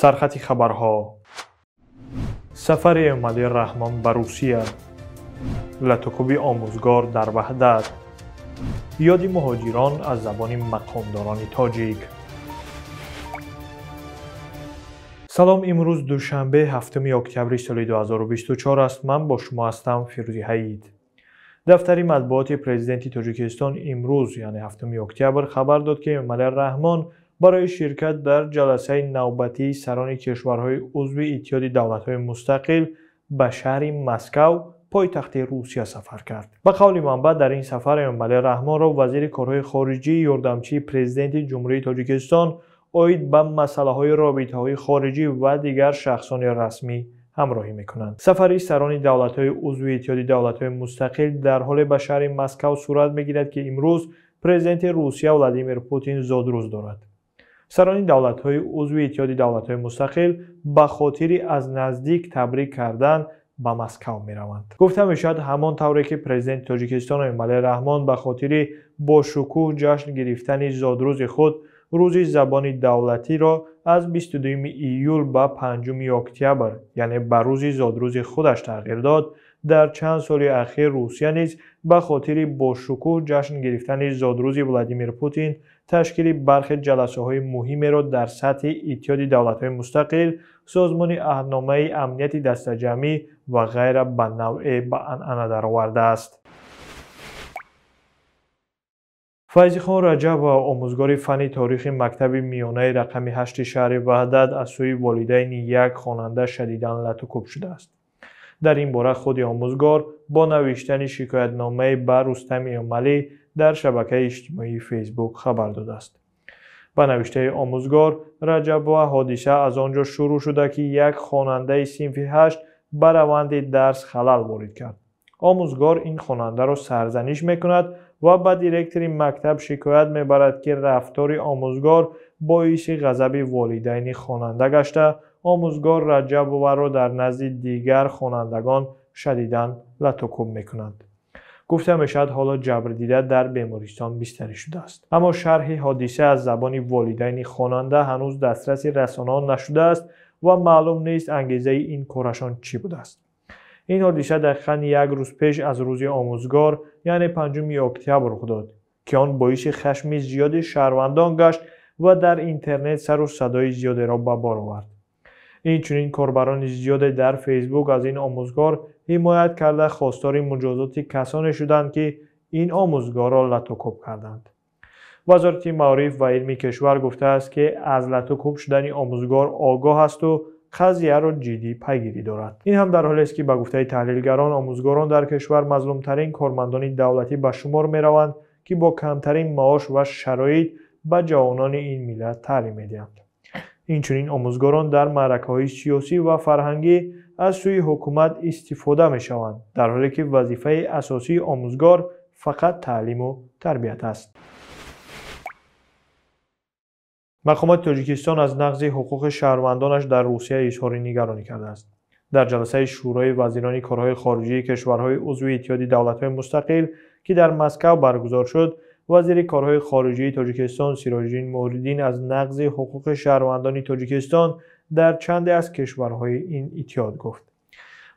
سرخطی خبرها سفر امالی رحمان به روسیه لطکوبی آموزگار در وحدت یادی مهاجران از زبان مقامداران تاجیک سلام امروز دوشنبه هفتمی اکتبر سال 2024 است من با شما هستم فیروزی حید دفتری مطبوعات پریزیدنتی تاجیکستان امروز یعنی هفتمی اکتبر خبر داد که امالی رحمان برای شرکت در جلسه نوبتی سران کشورهای عضو اتحاد دولت‌های مستقل به شهر مسکو پایتخت روسیه سفر کرد به قول منبع در این سفر امامعلی رحمان را وزیر کارهای خارجی یوردمچی پریزیدنت جمهوری تاجیکستان اوید به مسئله های رابطه های خارجی و دیگر شخصان رسمی همراهی میکنند سفری سران دولت های عضو اتحاد دولت های مستقل در حال به شهر مسکو صورت میگیرد که امروز پرزیدنت روسیه ولادیمیر پوتین زادروز دارد سرانی های عضو اتحاد دولت‌های مستقل به خاطری از نزدیک تبریک کردن به مسکو می روند گفتم شود همان طوری که پرزیدنت تاجیکستان امامعلی رحمان به خاطری با شکوه جشن گرفتن زادروز خود روز زبان دولتی را از 22 ایول به 5 اکتبر یعنی به روز زادروز خودش تغییر داد در چند سال اخیر روسیه نیز به خاطر با شکوه جشن گرفتن زادروز ولادیمیر پوتین تشکیل برخی جلسه های مهمی را در سطح ایتیاد دولت های مستقل سازمان اهنامه امنیت دست و غیره به نوعه به انعنه است فیضیخان رجب و آموزگار فنی تاریخ مکتب میانه رقم 8 شهر وحدت از سوی والدین یک خواننده شدیداً لطوکوب شده است. در این باره خود آموزگار با نوشتن نامه بر رستمی عملی در شبکه اجتماعی فیسبوک خبر داده است به نوشته آموزگار رجب و حادثه از آنجا شروع شده که یک خواننده سینف 8 بروند درس خلل وارد کرد آموزگار این خواننده را سرزنش میکند و به دیرکتری مکتب شکایت میبرد که رفتار آموزگار باعث غضب والدین خواننده گشته آموزگار رجب و را در نزد دیگر خوانندگان شدیدن لطکوب میکنند گفتم شاید حالا جبر دیده در بیمارستان بیشتری شده است اما شرح حادثه از زبانی والدین خواننده هنوز دسترسی رسانه نشده است و معلوم نیست انگیزه این کارشان چی بوده است این حادثه دقیقا یک روز پیش از روز آموزگار یعنی پنجم اکتبر رخ داد که آن باعث خشم زیاد شهروندان گشت و در اینترنت سر و صدای زیادی را به بار آورد اینچنین کاربران زیاد در فیسبوک از این آموزگار حمایت کرده خواستار مجازات کسانی شدند که این آموزگار را لتوکوب کردند وزارت معارف و علمی کشور گفته است که از لتوکوب شدن آموزگار آگاه است و قضیه را جدی پیگیری دارد این هم در حالی است که به گفته تحلیلگران آموزگاران در کشور ترین کارمندان دولتی به شمار میروند که با کمترین معاش و شرایط به جوانان این ملت تعلیم میدهند اینچنین آموزگاران در معرکه های سیاسی و فرهنگی از سوی حکومت استفاده می شوند در حالی که وظیفه اساسی آموزگار فقط تعلیم و تربیت است. مقامات تاجیکستان از نقض حقوق شهروندانش در روسیه اظهار نگرانی کرده است. در جلسه شورای وزیران کارهای خارجی کشورهای عضو اتحاد دولت‌های مستقل که در مسکو برگزار شد، وزیر کارهای خارجی تاجیکستان سیراجین موردین از نقض حقوق شهروندان تاجیکستان در چند از کشورهای این ایتیاد گفت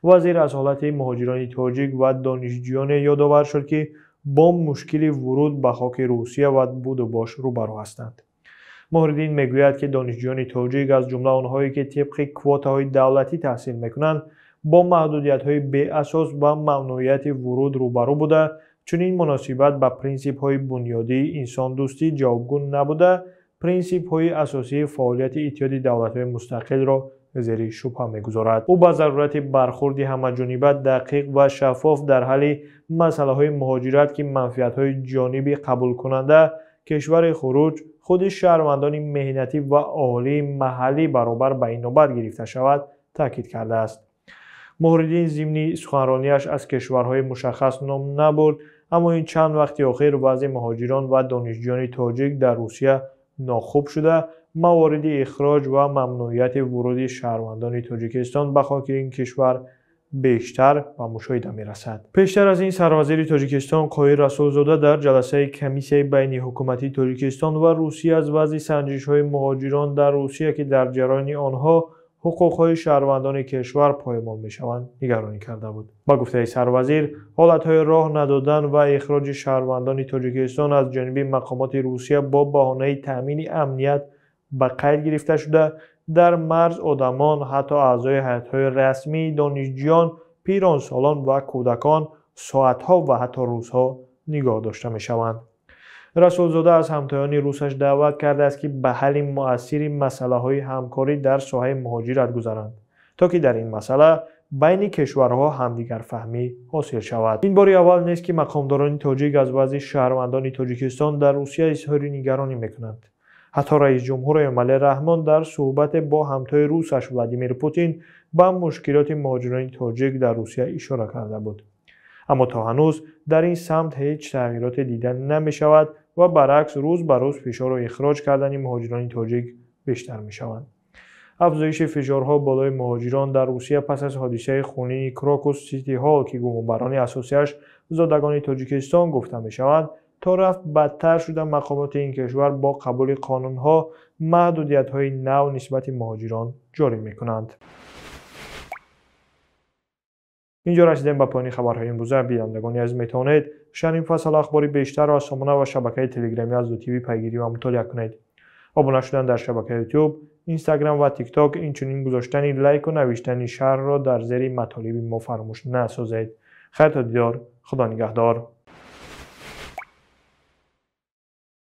وزیر از حالت مهاجران تاجیک و دانشجویان یادآور شد که با مشکل ورود به خاک روسیه و بود و باش روبرو هستند موردین میگوید که دانشجویان تاجیک از جمله آنهایی که طبق های دولتی تحصیل میکنند با محدودیت های به اساس و ممنوعیت ورود روبرو بوده چون این مناسبت با پرینسیپ های بنیادی انسان دوستی جوابگون نبوده پرینسیپ های اساسی فعالیت ایتیاد دولت مستقل را زیر شبه میگذارد او با ضرورت برخوردی همه دقیق و شفاف در حل مسئله های مهاجرت که منفیت های جانبی قبول کننده کشور خروج خود شهروندان مهنتی و عالی محلی برابر به این نوبت گرفته شود تاکید کرده است مهردین زیمنی سخنرانیش از کشورهای مشخص نام نبرد اما این چند وقتی آخر وضع مهاجران و دانشجویان تاجیک در روسیه ناخوب شده موارد اخراج و ممنوعیت ورود شهروندان تاجیکستان به خاک این کشور بیشتر و مشاهده می رسد. پیشتر از این سروزیر تاجیکستان قای رسولزاده در جلسه کمیسیه بین حکومتی تاجیکستان و روسیه از وضع سنجش های مهاجران در روسیه که در جریان آنها حقوق های شهروندان کشور پایمال میشوند نگرانی کرده بود با گفته سروزیر های راه ندادن و اخراج شهروندان تاجیکستان از جانب مقامات روسیه با بهانه تامین امنیت به قید گرفته شده در مرز آدمان حتی اعضای های رسمی دانشجویان پیرانسالان و کودکان ها و حتی روزها نگاه داشته شوند. расулзода аз ҳамтоёни русаш даъват кардааст ки ба ҳалли муассири масъалаҳои ҳамкорӣ дар соҳаи муҳоҷират гузаранд то ки дар ин масъала байни кишварҳо ҳамдигарфаҳмӣ ҳосил шавад ин бори аввал нест ки мақомдорони тоҷик аз баъзи шаҳрвандони тоҷикистон дар русия изҳори нигаронӣ мекунанд ҳатто раис ҷумҳури эмомалӣ раҳмон дар суҳбате бо ҳамтои русаш владимир путин ба мушкилоти муҳоҷирони тоҷик дар русия ишора карда буд аммо то ҳанӯз дар ин самт ҳеҷ тағйироте дида намешавад و برعکس روز به روز فشار و اخراج کردن مهاجران تاجیک بیشتر می شوند. افزایش فشارها بالای مهاجران در روسیه پس از حادثه خونی کراکوس سیتی هال که گمانبران اساسیش زادگان تاجیکستان گفته می شوند تا رفت بدتر شده مقامات این کشور با قبول ها محدودیت های نو نسبت مهاجران جاری می کنند. اینجا رسیدیم به پایان خبرهای امروز بینندگان از میتونید شن این فصل اخباری بیشتر از سامانه و شبکه تلگرامی از دو تیوی پیگیری و مطالعه کنید آبونه شدن در شبکه یوتیوب اینستاگرام و تیک تاک اینچنین گذاشتن لایک و نوشتن شهر را در زیر مطالب ما فراموش نسازید خیلی دیدار خدا نگهدار